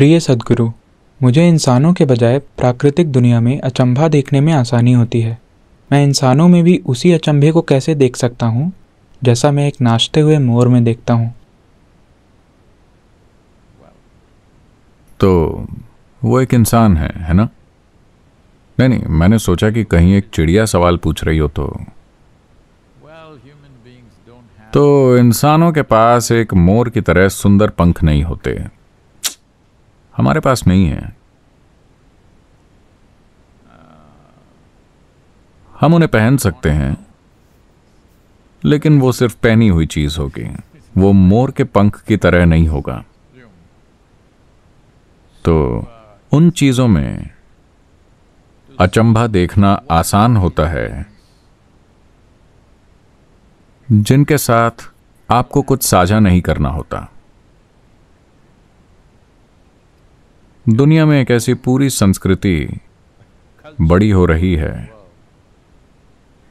प्रिय सदगुरु मुझे इंसानों के बजाय प्राकृतिक दुनिया में अचंभा देखने में आसानी होती है मैं इंसानों में भी उसी अचंभे को कैसे देख सकता हूँ जैसा मैं एक नाचते हुए मोर में देखता हूँ तो वो एक इंसान है है ना नहीं नहीं मैंने सोचा कि कहीं एक चिड़िया सवाल पूछ रही हो तो तो इंसानों के पास एक मोर की तरह सुंदर पंख नहीं होते हमारे पास नहीं है हम उन्हें पहन सकते हैं लेकिन वो सिर्फ पहनी हुई चीज होगी वो मोर के पंख की तरह नहीं होगा तो उन चीजों में अचंभा देखना आसान होता है जिनके साथ आपको कुछ साझा नहीं करना होता दुनिया में एक ऐसी पूरी संस्कृति बड़ी हो रही है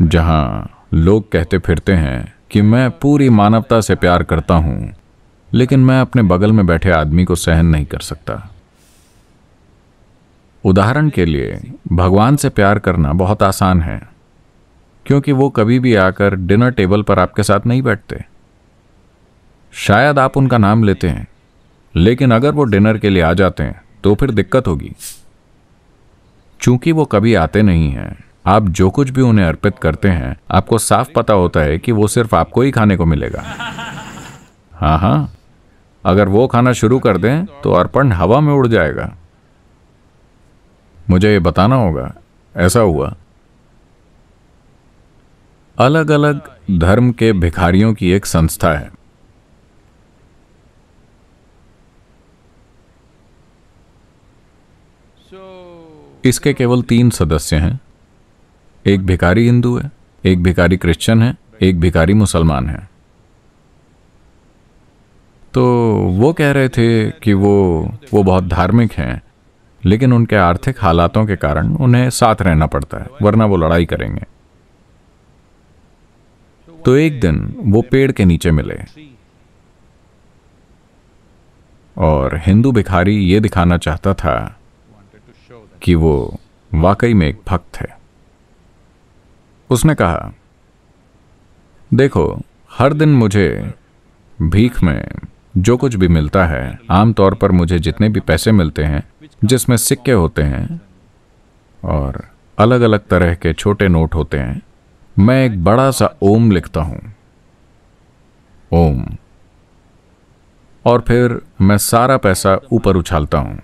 जहां लोग कहते फिरते हैं कि मैं पूरी मानवता से प्यार करता हूं लेकिन मैं अपने बगल में बैठे आदमी को सहन नहीं कर सकता उदाहरण के लिए भगवान से प्यार करना बहुत आसान है क्योंकि वो कभी भी आकर डिनर टेबल पर आपके साथ नहीं बैठते शायद आप उनका नाम लेते हैं लेकिन अगर वो डिनर के लिए आ जाते हैं तो फिर दिक्कत होगी चूंकि वो कभी आते नहीं हैं आप जो कुछ भी उन्हें अर्पित करते हैं आपको साफ पता होता है कि वो सिर्फ आपको ही खाने को मिलेगा हाँ हाँ अगर वो खाना शुरू कर दें तो अर्पण हवा में उड़ जाएगा मुझे ये बताना होगा ऐसा हुआ अलग अलग धर्म के भिखारियों की एक संस्था है इसके केवल तीन सदस्य हैं एक भिकारी हिंदू है एक भिकारी क्रिश्चियन है एक भिकारी मुसलमान है तो वो कह रहे थे कि वो वो बहुत धार्मिक हैं लेकिन उनके आर्थिक हालातों के कारण उन्हें साथ रहना पड़ता है वरना वो लड़ाई करेंगे तो एक दिन वो पेड़ के नीचे मिले और हिंदू भिखारी ये दिखाना चाहता था कि वो वाकई में एक भक्त है उसने कहा देखो हर दिन मुझे भीख में जो कुछ भी मिलता है आमतौर पर मुझे जितने भी पैसे मिलते हैं जिसमें सिक्के होते हैं और अलग अलग तरह के छोटे नोट होते हैं मैं एक बड़ा सा ओम लिखता हूं ओम और फिर मैं सारा पैसा ऊपर उछालता हूं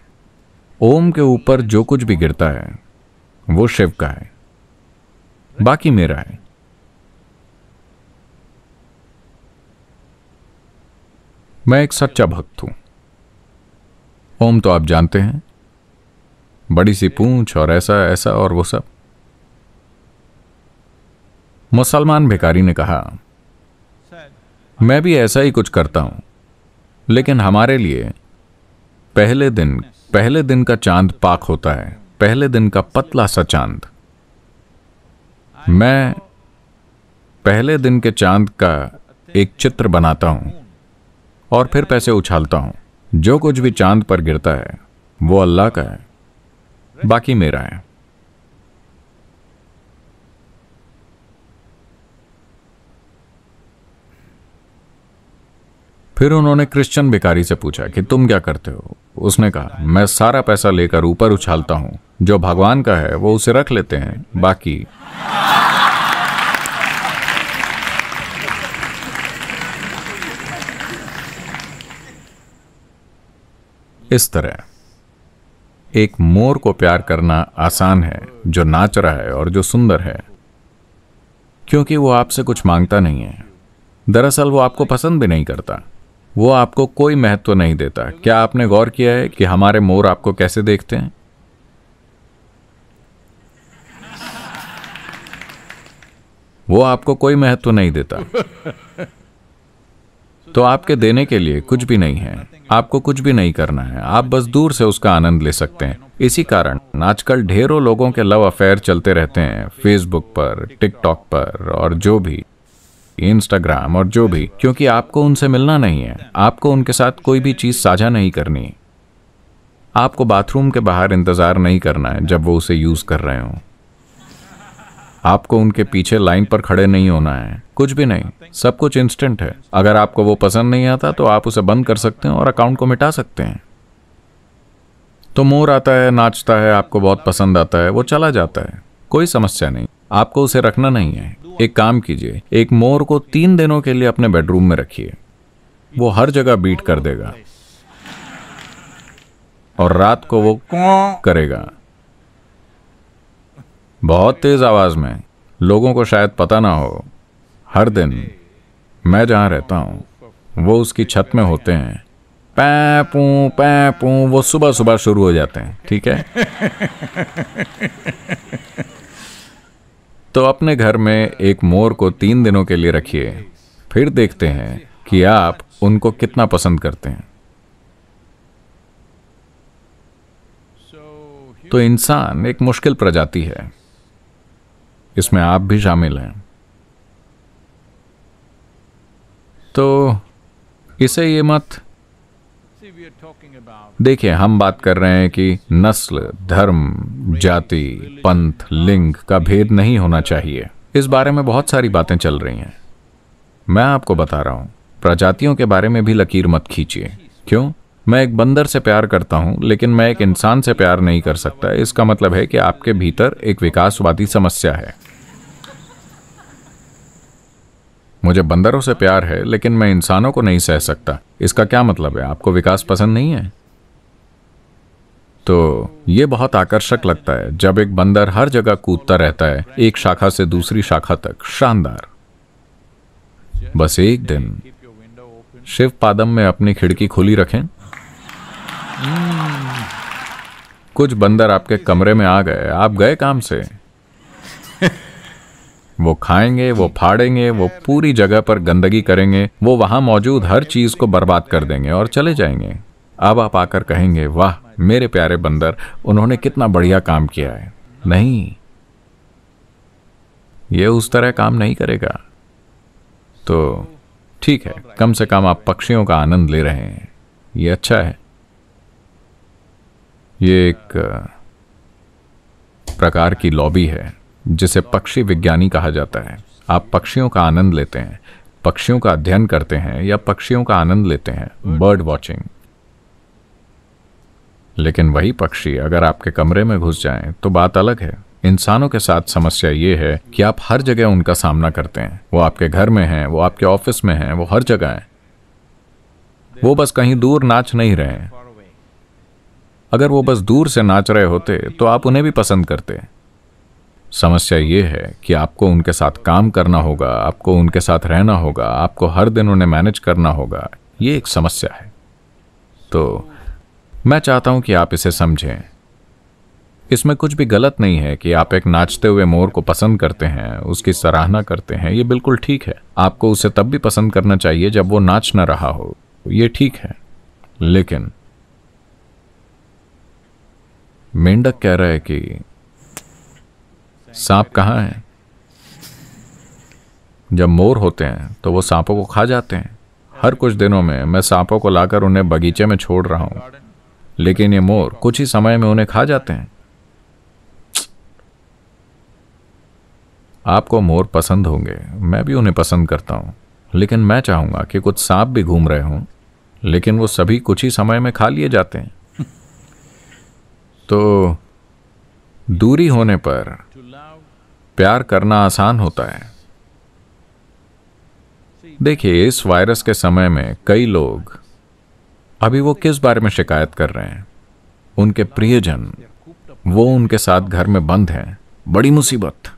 ओम के ऊपर जो कुछ भी गिरता है वो शिव का है बाकी मेरा है मैं एक सच्चा भक्त हूं ओम तो आप जानते हैं बड़ी सी पूंछ और ऐसा ऐसा और वो सब मुसलमान भिकारी ने कहा मैं भी ऐसा ही कुछ करता हूं लेकिन हमारे लिए पहले दिन पहले दिन का चांद पाक होता है पहले दिन का पतला सा चांद मैं पहले दिन के चांद का एक चित्र बनाता हूं और फिर पैसे उछालता हूं जो कुछ भी चांद पर गिरता है वो अल्लाह का है बाकी मेरा है फिर उन्होंने क्रिश्चियन भिकारी से पूछा कि तुम क्या करते हो उसने कहा मैं सारा पैसा लेकर ऊपर उछालता हूँ जो भगवान का है वो उसे रख लेते हैं बाकी इस तरह एक मोर को प्यार करना आसान है जो नाच रहा है और जो सुंदर है क्योंकि वो आपसे कुछ मांगता नहीं है दरअसल वो आपको पसंद भी नहीं करता वो आपको कोई महत्व नहीं देता क्या आपने गौर किया है कि हमारे मोर आपको कैसे देखते हैं वो आपको कोई महत्व नहीं देता तो आपके देने के लिए कुछ भी नहीं है आपको कुछ भी नहीं करना है आप बस दूर से उसका आनंद ले सकते हैं इसी कारण आजकल ढेरों लोगों के लव अफेयर चलते रहते हैं फेसबुक पर टिकटॉक पर और जो भी इंस्टाग्राम और जो भी क्योंकि आपको उनसे मिलना नहीं है आपको उनके साथ कोई भी चीज़ साझा नहीं करनी आपको बाथरूम के बाहर इंतज़ार नहीं करना है जब वो उसे यूज़ कर रहे हो आपको उनके पीछे लाइन पर खड़े नहीं होना है कुछ भी नहीं सब कुछ इंस्टेंट है अगर आपको वो पसंद नहीं आता तो आप उसे बंद कर सकते हैं और अकाउंट को मिटा सकते हैं तो मोर आता है नाचता है आपको बहुत पसंद आता है वो चला जाता है कोई समस्या नहीं आपको उसे रखना नहीं है एक काम कीजिए एक मोर को तीन दिनों के लिए अपने बेडरूम में रखिए वो हर जगह बीट कर देगा और रात को वो करेगा बहुत तेज आवाज में लोगों को शायद पता ना हो हर दिन मैं जहां रहता हूं वो उसकी छत में होते हैं पै पू पै पू वो सुबह सुबह शुरू हो जाते हैं ठीक है तो अपने घर में एक मोर को तीन दिनों के लिए रखिए फिर देखते हैं कि आप उनको कितना पसंद करते हैं तो इंसान एक मुश्किल प्रजाति है इसमें आप भी शामिल हैं तो इसे ये मत देखिए हम बात कर रहे हैं कि नस्ल धर्म जाति पंथ लिंग का भेद नहीं होना चाहिए इस बारे में बहुत सारी बातें चल रही हैं मैं आपको बता रहा हूँ प्रजातियों के बारे में भी लकीर मत खींचिए क्यों मैं एक बंदर से प्यार करता हूँ लेकिन मैं एक इंसान से प्यार नहीं कर सकता इसका मतलब है कि आपके भीतर एक विकासवादी समस्या है मुझे बंदरों से प्यार है लेकिन मैं इंसानों को नहीं सह सकता इसका क्या मतलब है आपको विकास पसंद नहीं है तो ये बहुत आकर्षक लगता है जब एक बंदर हर जगह कूदता रहता है एक शाखा से दूसरी शाखा तक शानदार बस एक दिन शिव पादम में अपनी खिड़की खुली रखें कुछ बंदर आपके कमरे में आ गए आप गए काम से वो खाएंगे वो फाड़ेंगे वो पूरी जगह पर गंदगी करेंगे वो वहां मौजूद हर चीज को बर्बाद कर देंगे और चले जाएंगे अब आप आकर कहेंगे वाह मेरे प्यारे बंदर उन्होंने कितना बढ़िया काम किया है नहीं ये उस तरह काम नहीं करेगा तो ठीक है कम से कम आप पक्षियों का आनंद ले रहे हैं ये अच्छा है ये एक प्रकार की लॉबी है जिसे पक्षी विज्ञानी कहा जाता है आप पक्षियों का आनंद लेते हैं पक्षियों का अध्ययन करते हैं या पक्षियों का आनंद लेते हैं बर्ड वॉचिंग लेकिन वही पक्षी अगर आपके कमरे में घुस जाएं तो बात अलग है इंसानों के साथ समस्या ये है कि आप हर जगह उनका सामना करते हैं वो आपके घर में हैं वो आपके ऑफिस में हैं वो हर जगह हैं वो बस कहीं दूर नाच नहीं रहे हैं अगर वो बस दूर से नाच रहे होते तो आप उन्हें भी पसंद करते समस्या ये है कि आपको उनके साथ काम करना होगा आपको उनके साथ रहना होगा आपको हर दिन उन्हें मैनेज करना होगा ये एक समस्या है तो मैं चाहता हूं कि आप इसे समझें इसमें कुछ भी गलत नहीं है कि आप एक नाचते हुए मोर को पसंद करते हैं उसकी सराहना करते हैं ये बिल्कुल ठीक है आपको उसे तब भी पसंद करना चाहिए जब वो नाच ना रहा हो ये ठीक है लेकिन मेंढक कह रहा है कि सांप कहाँ है जब मोर होते हैं तो वो सांपों को खा जाते हैं हर कुछ दिनों में मैं सांपों को लाकर उन्हें बगीचे में छोड़ रहा हूँ लेकिन ये मोर कुछ ही समय में उन्हें खा जाते हैं आपको मोर पसंद होंगे मैं भी उन्हें पसंद करता हूँ लेकिन मैं चाहूँगा कि कुछ सांप भी घूम रहे हों लेकिन वो सभी कुछ ही समय में खा लिए जाते हैं तो दूरी होने पर प्यार करना आसान होता है देखिए इस वायरस के समय में कई लोग अभी वो किस बारे में शिकायत कर रहे हैं उनके प्रियजन वो उनके साथ घर में बंद हैं बड़ी मुसीबत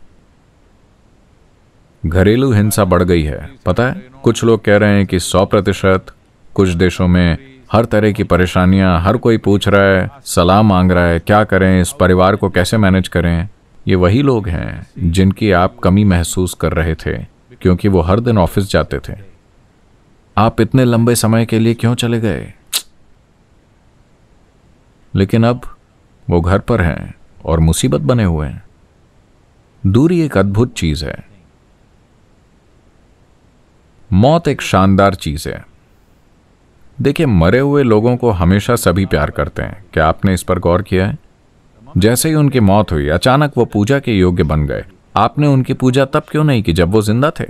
घरेलू हिंसा बढ़ गई है पता है कुछ लोग कह रहे हैं कि 100 प्रतिशत कुछ देशों में हर तरह की परेशानियां हर कोई पूछ रहा है सलाह मांग रहा है क्या करें इस परिवार को कैसे मैनेज करें ये वही लोग हैं जिनकी आप कमी महसूस कर रहे थे क्योंकि वो हर दिन ऑफिस जाते थे आप इतने लंबे समय के लिए क्यों चले गए लेकिन अब वो घर पर हैं और मुसीबत बने हुए हैं दूरी एक अद्भुत चीज है मौत एक शानदार चीज है देखिए मरे हुए लोगों को हमेशा सभी प्यार करते हैं क्या आपने इस पर गौर किया है जैसे ही उनकी मौत हुई अचानक वो पूजा के योग्य बन गए आपने उनकी पूजा तब क्यों नहीं की जब वो जिंदा थे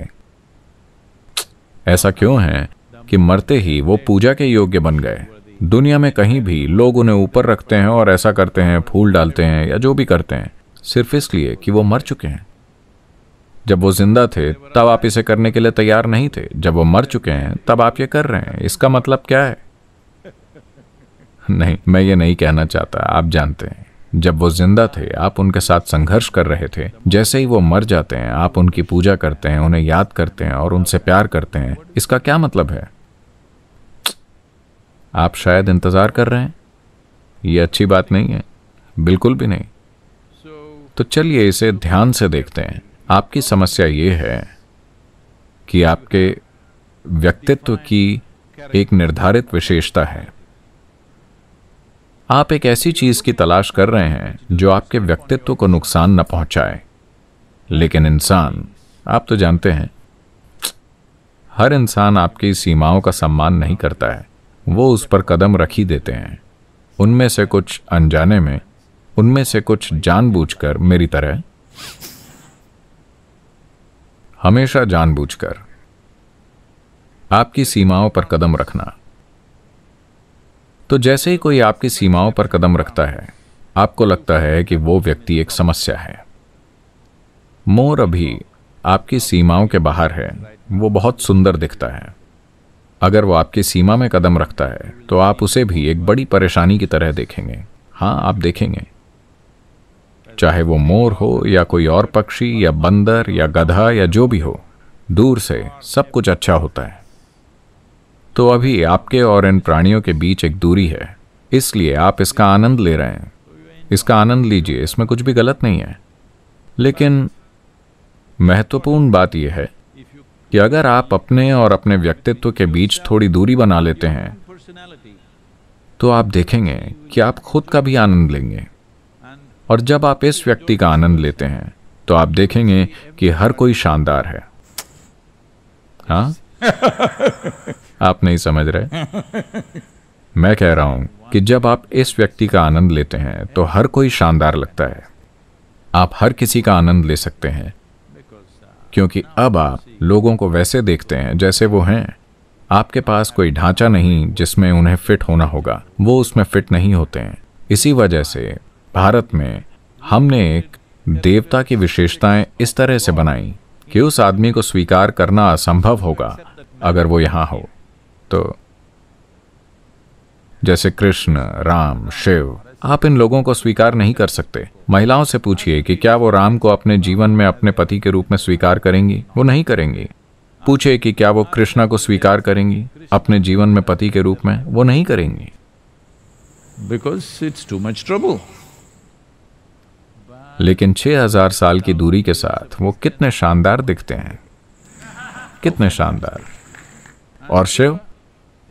ऐसा क्यों है कि मरते ही वो पूजा के योग्य बन गए दुनिया में कहीं भी लोग उन्हें ऊपर रखते हैं और ऐसा करते हैं फूल डालते हैं या जो भी करते हैं सिर्फ इसलिए कि वो मर चुके हैं जब वो जिंदा थे तब आप इसे करने के लिए तैयार नहीं थे जब वो मर चुके हैं तब आप ये कर रहे हैं इसका मतलब क्या है नहीं मैं ये नहीं कहना चाहता आप जानते हैं जब वो जिंदा थे आप उनके साथ संघर्ष कर रहे थे जैसे ही वो मर जाते हैं आप उनकी पूजा करते हैं उन्हें याद करते हैं और उनसे प्यार करते हैं इसका क्या मतलब है आप शायद इंतज़ार कर रहे हैं ये अच्छी बात नहीं है बिल्कुल भी नहीं तो चलिए इसे ध्यान से देखते हैं आपकी समस्या ये है कि आपके व्यक्तित्व की एक निर्धारित विशेषता है आप एक ऐसी चीज की तलाश कर रहे हैं जो आपके व्यक्तित्व को नुकसान न पहुंचाए लेकिन इंसान आप तो जानते हैं हर इंसान आपकी सीमाओं का सम्मान नहीं करता है वो उस पर कदम रख ही देते हैं उनमें से कुछ अनजाने में उनमें से कुछ जानबूझकर मेरी तरह हमेशा जानबूझकर आपकी सीमाओं पर कदम रखना तो जैसे ही कोई आपकी सीमाओं पर कदम रखता है आपको लगता है कि वो व्यक्ति एक समस्या है मोर अभी आपकी सीमाओं के बाहर है वो बहुत सुंदर दिखता है अगर वो आपकी सीमा में कदम रखता है तो आप उसे भी एक बड़ी परेशानी की तरह देखेंगे हाँ आप देखेंगे चाहे वो मोर हो या कोई और पक्षी या बंदर या गधा या जो भी हो दूर से सब कुछ अच्छा होता है तो अभी आपके और इन प्राणियों के बीच एक दूरी है इसलिए आप इसका आनंद ले रहे हैं इसका आनंद लीजिए इसमें कुछ भी गलत नहीं है लेकिन महत्वपूर्ण बात यह है कि अगर आप अपने और अपने व्यक्तित्व के बीच थोड़ी दूरी बना लेते हैं तो आप देखेंगे कि आप खुद का भी आनंद लेंगे और जब आप इस व्यक्ति का आनंद लेते हैं तो आप देखेंगे कि हर कोई शानदार है हाँ आप नहीं समझ रहे मैं कह रहा हूं कि जब आप इस व्यक्ति का आनंद लेते हैं तो हर कोई शानदार लगता है आप हर किसी का आनंद ले सकते हैं क्योंकि अब आप लोगों को वैसे देखते हैं जैसे वो हैं आपके पास कोई ढांचा नहीं जिसमें उन्हें फिट होना होगा वो उसमें फिट नहीं होते हैं इसी वजह से भारत में हमने एक देवता की विशेषताएं इस तरह से बनाई कि उस आदमी को स्वीकार करना असंभव होगा अगर वो यहाँ हो तो जैसे कृष्ण राम शिव आप इन लोगों को स्वीकार नहीं कर सकते महिलाओं से पूछिए कि क्या वो राम को अपने जीवन में अपने पति के रूप में स्वीकार करेंगी वो नहीं करेंगी पूछे कि क्या वो कृष्णा को स्वीकार करेंगी अपने जीवन में पति के रूप में वो नहीं करेंगी because it's too much trouble लेकिन 6000 साल की दूरी के साथ वो कितने शानदार दिखते हैं कितने शानदार और शिव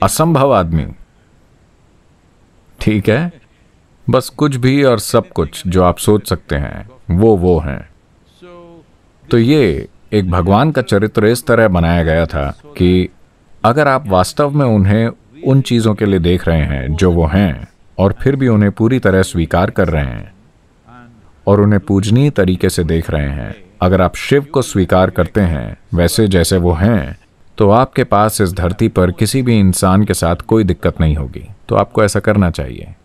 असंभव आदमी ठीक है बस कुछ भी और सब कुछ जो आप सोच सकते हैं वो वो हैं तो ये एक भगवान का चरित्र इस तरह बनाया गया था कि अगर आप वास्तव में उन्हें उन चीज़ों के लिए देख रहे हैं जो वो हैं और फिर भी उन्हें पूरी तरह स्वीकार कर रहे हैं और उन्हें पूजनीय तरीके से देख रहे हैं अगर आप शिव को स्वीकार करते हैं वैसे जैसे वो हैं तो आपके पास इस धरती पर किसी भी इंसान के साथ कोई दिक्कत नहीं होगी तो आपको ऐसा करना चाहिए